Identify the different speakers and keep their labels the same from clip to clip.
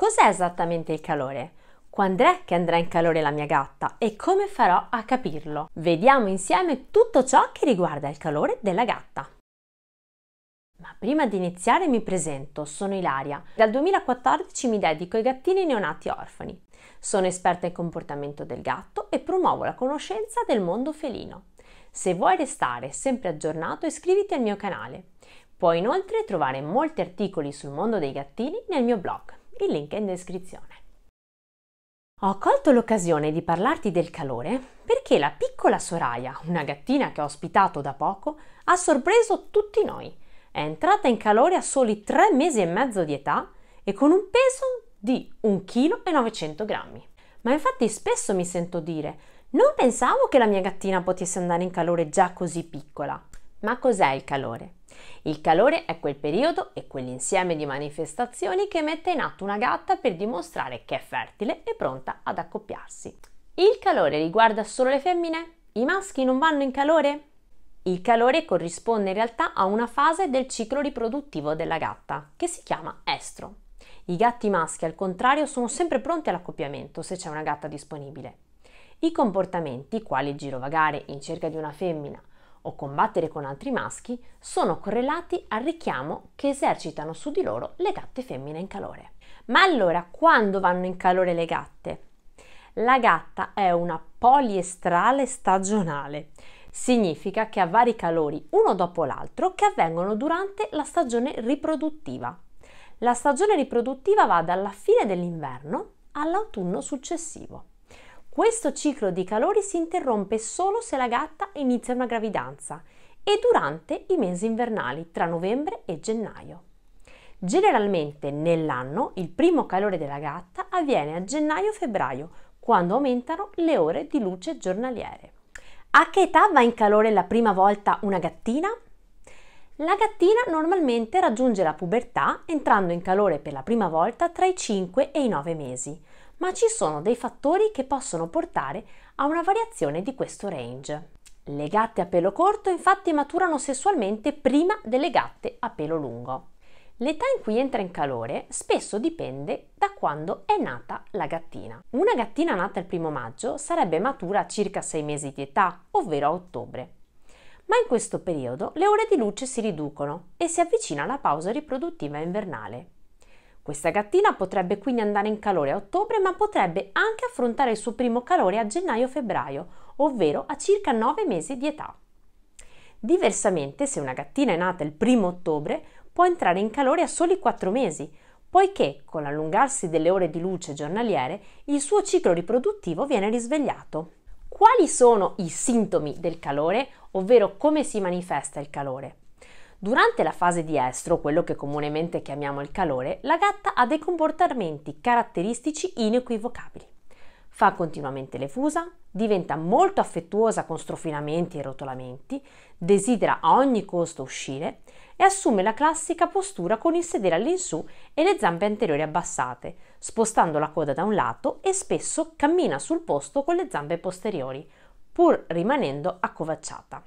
Speaker 1: Cos'è esattamente il calore? Quando è che andrà in calore la mia gatta e come farò a capirlo? Vediamo insieme tutto ciò che riguarda il calore della gatta. Ma prima di iniziare mi presento, sono Ilaria. Dal 2014 mi dedico ai gattini neonati orfani. Sono esperta in comportamento del gatto e promuovo la conoscenza del mondo felino. Se vuoi restare sempre aggiornato iscriviti al mio canale. Puoi inoltre trovare molti articoli sul mondo dei gattini nel mio blog. Il link è in descrizione. Ho colto l'occasione di parlarti del calore perché la piccola Soraya, una gattina che ho ospitato da poco, ha sorpreso tutti noi. È entrata in calore a soli 3 mesi e mezzo di età e con un peso di 1,9 kg. Ma infatti spesso mi sento dire, non pensavo che la mia gattina potesse andare in calore già così piccola. Ma cos'è il calore? Il calore è quel periodo e quell'insieme di manifestazioni che mette in atto una gatta per dimostrare che è fertile e pronta ad accoppiarsi. Il calore riguarda solo le femmine? I maschi non vanno in calore? Il calore corrisponde in realtà a una fase del ciclo riproduttivo della gatta, che si chiama estro. I gatti maschi, al contrario, sono sempre pronti all'accoppiamento se c'è una gatta disponibile. I comportamenti, quali girovagare in cerca di una femmina o combattere con altri maschi sono correlati al richiamo che esercitano su di loro le gatte femmine in calore. Ma allora quando vanno in calore le gatte? La gatta è una poliestrale stagionale. Significa che ha vari calori uno dopo l'altro che avvengono durante la stagione riproduttiva. La stagione riproduttiva va dalla fine dell'inverno all'autunno successivo. Questo ciclo di calori si interrompe solo se la gatta inizia una gravidanza e durante i mesi invernali tra novembre e gennaio. Generalmente nell'anno il primo calore della gatta avviene a gennaio-febbraio, quando aumentano le ore di luce giornaliere. A che età va in calore la prima volta una gattina? La gattina normalmente raggiunge la pubertà entrando in calore per la prima volta tra i 5 e i 9 mesi, ma ci sono dei fattori che possono portare a una variazione di questo range. Le gatte a pelo corto infatti maturano sessualmente prima delle gatte a pelo lungo. L'età in cui entra in calore spesso dipende da quando è nata la gattina. Una gattina nata il primo maggio sarebbe matura a circa 6 mesi di età, ovvero a ottobre. Ma in questo periodo le ore di luce si riducono e si avvicina la pausa riproduttiva invernale. Questa gattina potrebbe quindi andare in calore a ottobre, ma potrebbe anche affrontare il suo primo calore a gennaio-febbraio, ovvero a circa 9 mesi di età. Diversamente, se una gattina è nata il primo ottobre, può entrare in calore a soli 4 mesi, poiché con l'allungarsi delle ore di luce giornaliere il suo ciclo riproduttivo viene risvegliato. Quali sono i sintomi del calore, ovvero come si manifesta il calore? Durante la fase di estro, quello che comunemente chiamiamo il calore, la gatta ha dei comportamenti caratteristici inequivocabili. Fa continuamente le fusa, diventa molto affettuosa con strofinamenti e rotolamenti, desidera a ogni costo uscire e assume la classica postura con il sedere all'insù e le zampe anteriori abbassate, spostando la coda da un lato e spesso cammina sul posto con le zampe posteriori, pur rimanendo accovacciata.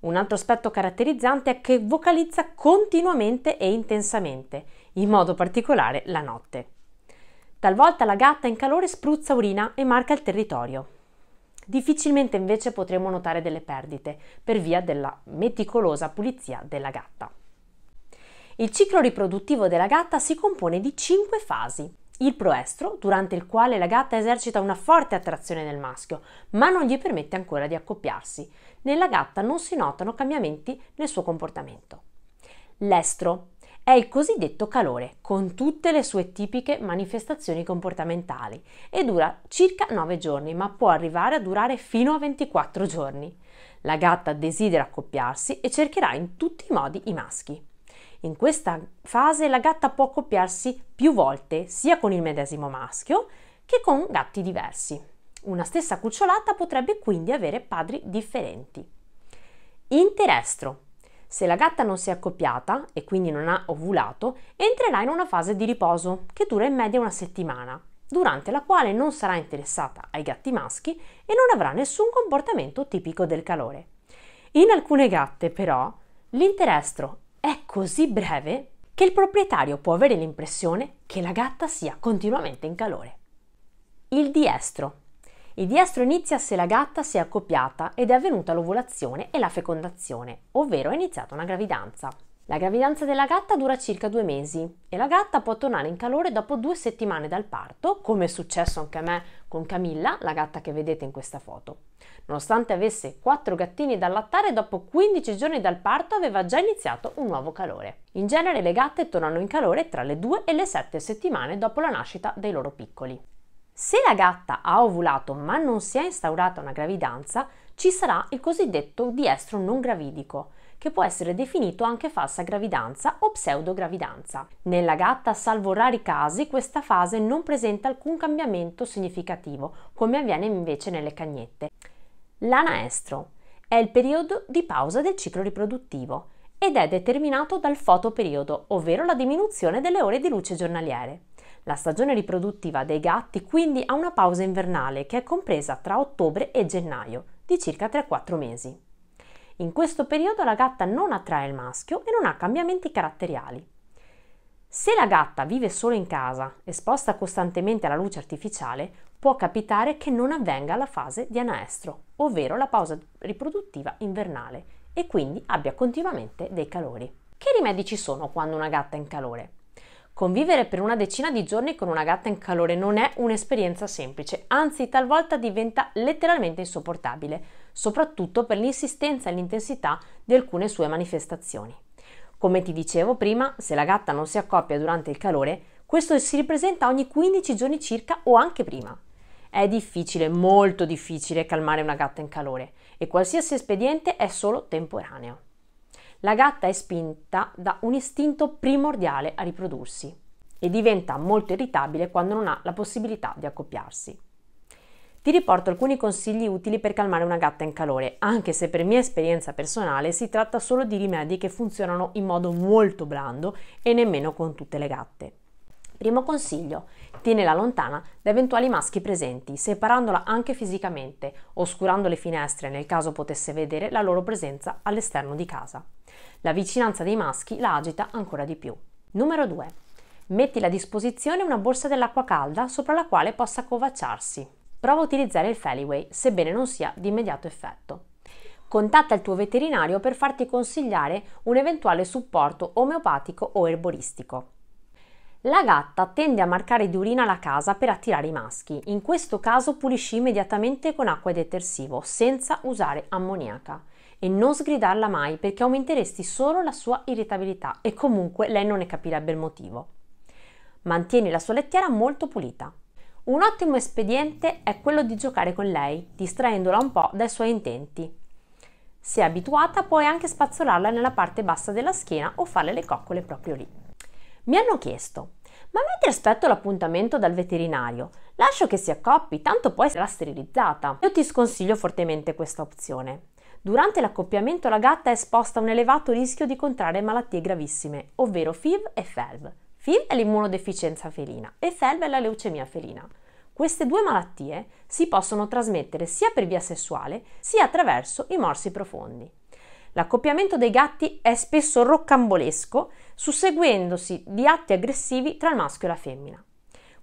Speaker 1: Un altro aspetto caratterizzante è che vocalizza continuamente e intensamente, in modo particolare la notte. Talvolta la gatta in calore spruzza urina e marca il territorio. Difficilmente invece potremo notare delle perdite per via della meticolosa pulizia della gatta. Il ciclo riproduttivo della gatta si compone di 5 fasi il proestro, durante il quale la gatta esercita una forte attrazione nel maschio, ma non gli permette ancora di accoppiarsi. Nella gatta non si notano cambiamenti nel suo comportamento. L'estro è il cosiddetto calore, con tutte le sue tipiche manifestazioni comportamentali, e dura circa 9 giorni, ma può arrivare a durare fino a 24 giorni. La gatta desidera accoppiarsi e cercherà in tutti i modi i maschi. In questa fase la gatta può accoppiarsi più volte, sia con il medesimo maschio che con gatti diversi. Una stessa cucciolata potrebbe quindi avere padri differenti. Interestro. Se la gatta non si è accoppiata e quindi non ha ovulato, entrerà in una fase di riposo che dura in media una settimana, durante la quale non sarà interessata ai gatti maschi e non avrà nessun comportamento tipico del calore. In alcune gatte, però, l'interestro è così breve che il proprietario può avere l'impressione che la gatta sia continuamente in calore. Il diestro. Il diestro inizia se la gatta si è accoppiata ed è avvenuta l'ovulazione e la fecondazione, ovvero è iniziata una gravidanza. La gravidanza della gatta dura circa due mesi e la gatta può tornare in calore dopo due settimane dal parto, come è successo anche a me con Camilla, la gatta che vedete in questa foto. Nonostante avesse quattro gattini da allattare, dopo 15 giorni dal parto aveva già iniziato un nuovo calore. In genere le gatte tornano in calore tra le 2 e le 7 settimane dopo la nascita dei loro piccoli. Se la gatta ha ovulato ma non si è instaurata una gravidanza, ci sarà il cosiddetto diestro non gravidico, che può essere definito anche falsa gravidanza o pseudogravidanza. Nella gatta, salvo rari casi, questa fase non presenta alcun cambiamento significativo, come avviene invece nelle cagnette. L'anaestro è il periodo di pausa del ciclo riproduttivo ed è determinato dal fotoperiodo, ovvero la diminuzione delle ore di luce giornaliere. La stagione riproduttiva dei gatti quindi ha una pausa invernale che è compresa tra ottobre e gennaio, di circa 3-4 mesi. In questo periodo la gatta non attrae il maschio e non ha cambiamenti caratteriali. Se la gatta vive solo in casa, esposta costantemente alla luce artificiale, può capitare che non avvenga la fase di anaestro, ovvero la pausa riproduttiva invernale, e quindi abbia continuamente dei calori. Che rimedi ci sono quando una gatta è in calore? Convivere per una decina di giorni con una gatta in calore non è un'esperienza semplice, anzi talvolta diventa letteralmente insopportabile, soprattutto per l'insistenza e l'intensità di alcune sue manifestazioni. Come ti dicevo prima, se la gatta non si accoppia durante il calore, questo si ripresenta ogni 15 giorni circa o anche prima. È difficile, molto difficile calmare una gatta in calore e qualsiasi espediente è solo temporaneo. La gatta è spinta da un istinto primordiale a riprodursi e diventa molto irritabile quando non ha la possibilità di accoppiarsi vi riporto alcuni consigli utili per calmare una gatta in calore, anche se per mia esperienza personale si tratta solo di rimedi che funzionano in modo molto blando e nemmeno con tutte le gatte. Primo consiglio, tienila lontana da eventuali maschi presenti, separandola anche fisicamente, oscurando le finestre nel caso potesse vedere la loro presenza all'esterno di casa. La vicinanza dei maschi la agita ancora di più. Numero 2. Mettila a disposizione una borsa dell'acqua calda sopra la quale possa covacciarsi. Prova a utilizzare il Feliway, sebbene non sia di immediato effetto. Contatta il tuo veterinario per farti consigliare un eventuale supporto omeopatico o erboristico. La gatta tende a marcare di urina la casa per attirare i maschi. In questo caso pulisci immediatamente con acqua e detersivo, senza usare ammoniaca. E non sgridarla mai perché aumenteresti solo la sua irritabilità e comunque lei non ne capirebbe il motivo. Mantieni la sua lettiera molto pulita. Un ottimo espediente è quello di giocare con lei, distraendola un po' dai suoi intenti. Se abituata puoi anche spazzolarla nella parte bassa della schiena o farle le coccole proprio lì. Mi hanno chiesto, ma mentre aspetto l'appuntamento dal veterinario, lascio che si accoppi, tanto poi sarà sterilizzata. Io ti sconsiglio fortemente questa opzione. Durante l'accoppiamento la gatta è esposta a un elevato rischio di contrarre malattie gravissime, ovvero FIV e FELV, FIV è l'immunodeficienza felina e FELV è la leucemia felina. Queste due malattie si possono trasmettere sia per via sessuale sia attraverso i morsi profondi. L'accoppiamento dei gatti è spesso roccambolesco, susseguendosi di atti aggressivi tra il maschio e la femmina.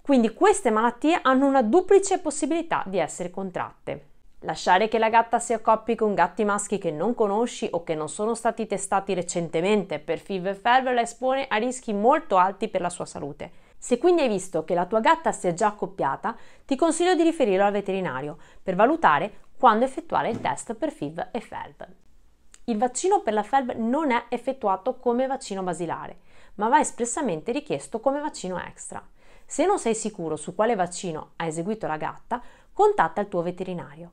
Speaker 1: Quindi queste malattie hanno una duplice possibilità di essere contratte. Lasciare che la gatta si accoppi con gatti maschi che non conosci o che non sono stati testati recentemente per FIV e FEV la espone a rischi molto alti per la sua salute. Se quindi hai visto che la tua gatta si è già accoppiata, ti consiglio di riferirlo al veterinario per valutare quando effettuare il test per FIV e FELB. Il vaccino per la FELB non è effettuato come vaccino basilare, ma va espressamente richiesto come vaccino extra. Se non sei sicuro su quale vaccino ha eseguito la gatta, contatta il tuo veterinario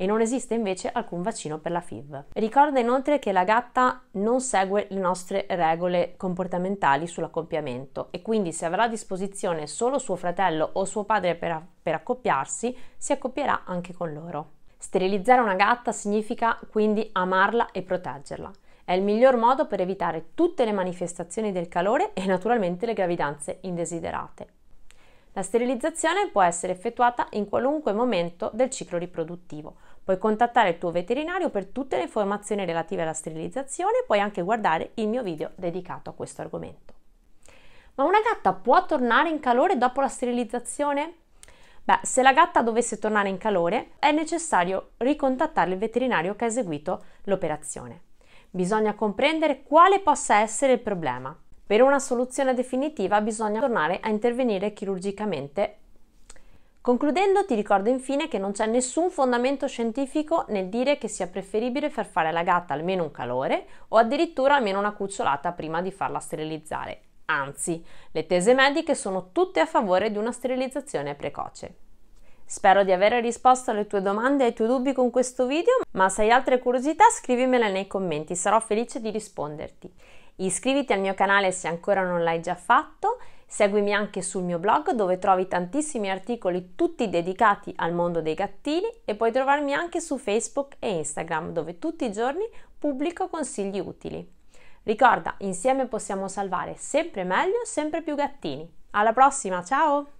Speaker 1: e non esiste invece alcun vaccino per la FIV. Ricorda inoltre che la gatta non segue le nostre regole comportamentali sull'accoppiamento e quindi se avrà a disposizione solo suo fratello o suo padre per, per accoppiarsi, si accoppierà anche con loro. Sterilizzare una gatta significa quindi amarla e proteggerla. È il miglior modo per evitare tutte le manifestazioni del calore e naturalmente le gravidanze indesiderate. La sterilizzazione può essere effettuata in qualunque momento del ciclo riproduttivo. Puoi contattare il tuo veterinario per tutte le informazioni relative alla sterilizzazione e puoi anche guardare il mio video dedicato a questo argomento. Ma una gatta può tornare in calore dopo la sterilizzazione? Beh, se la gatta dovesse tornare in calore, è necessario ricontattare il veterinario che ha eseguito l'operazione. Bisogna comprendere quale possa essere il problema per una soluzione definitiva bisogna tornare a intervenire chirurgicamente. Concludendo ti ricordo infine che non c'è nessun fondamento scientifico nel dire che sia preferibile far fare alla gatta almeno un calore o addirittura almeno una cucciolata prima di farla sterilizzare. Anzi, le tese mediche sono tutte a favore di una sterilizzazione precoce. Spero di aver risposto alle tue domande e ai tuoi dubbi con questo video, ma se hai altre curiosità scrivimele nei commenti, sarò felice di risponderti. Iscriviti al mio canale se ancora non l'hai già fatto, seguimi anche sul mio blog dove trovi tantissimi articoli tutti dedicati al mondo dei gattini e puoi trovarmi anche su Facebook e Instagram dove tutti i giorni pubblico consigli utili. Ricorda, insieme possiamo salvare sempre meglio, sempre più gattini. Alla prossima, ciao!